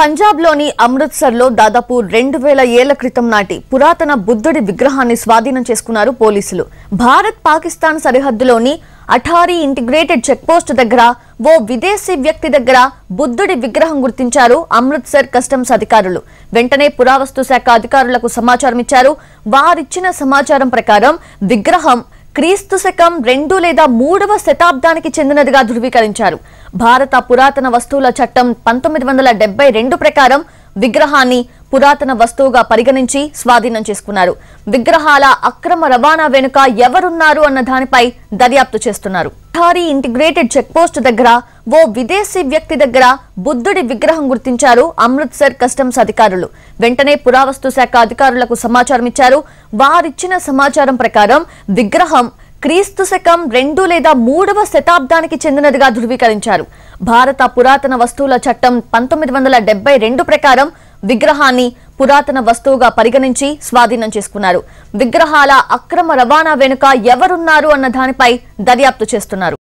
పంజాబ్లోని అమృత్సర్లో దాదాపు రెండు వేల ఏళ్ల క్రితం నాటి పురాతన బుద్ధుడి విగ్రహాన్ని స్వాధీనం చేసుకున్నారు పోలీసులు భారత్ పాకిస్తాన్ సరిహద్దులోని అఠారీ ఇంటిగ్రేటెడ్ చెక్పోస్ట్ దగ్గర ఓ విదేశీ వ్యక్తి దగ్గర బుద్ధుడి విగ్రహం గుర్తించారు అమృత్సర్ కస్టమ్స్ అధికారులు వెంటనే పురావస్తు శాఖ అధికారులకు సమాచారం ఇచ్చారు వారిచ్చిన సమాచారం ప్రకారం విగ్రహం క్రీస్తు శకం రెండు లేదా మూడవ శతాబ్దానికి చెందినదిగా ధృవీకరించారు భారత పురాతన వస్తువుల చట్టం పంతొమ్మిది వందల రెండు ప్రకారం విగ్రహాన్ని పురాతన వస్తువుగా పరిగణించి స్వాధీనం చేసుకున్నారు విగ్రహాల అక్రమ రవాణా వెనుక ఎవరున్నారు అన్న దానిపై దర్యాప్తు చేస్తున్నారు థారీ ఇంటిగ్రేటెడ్ చెక్పోస్ట్ దగ్గర ఓ విదేశీ వ్యక్తి దగ్గర బుద్ధుడి విగ్రహం గుర్తించారు అమృత్సర్ కస్టమ్స్ అధికారులు వెంటనే పురావస్తు శాఖ అధికారులకు సమాచారం ఇచ్చారు వారిచ్చిన సమాచారం ప్రకారం విగ్రహం క్రీస్తు శకం రెండు లేదా మూడవ శతాబ్దానికి చెందినదిగా ధృవీకరించారు భారత పురాతన వస్తువుల చట్టం పంతొమ్మిది వందల డెబ్బై రెండు ప్రకారం విగ్రహాన్ని పురాతన వస్తువుగా పరిగణించి స్వాధీనం చేసుకున్నారు విగ్రహాల అక్రమ రవాణా వెనుక ఎవరున్నారు అన్న దానిపై దర్యాప్తు చేస్తున్నారు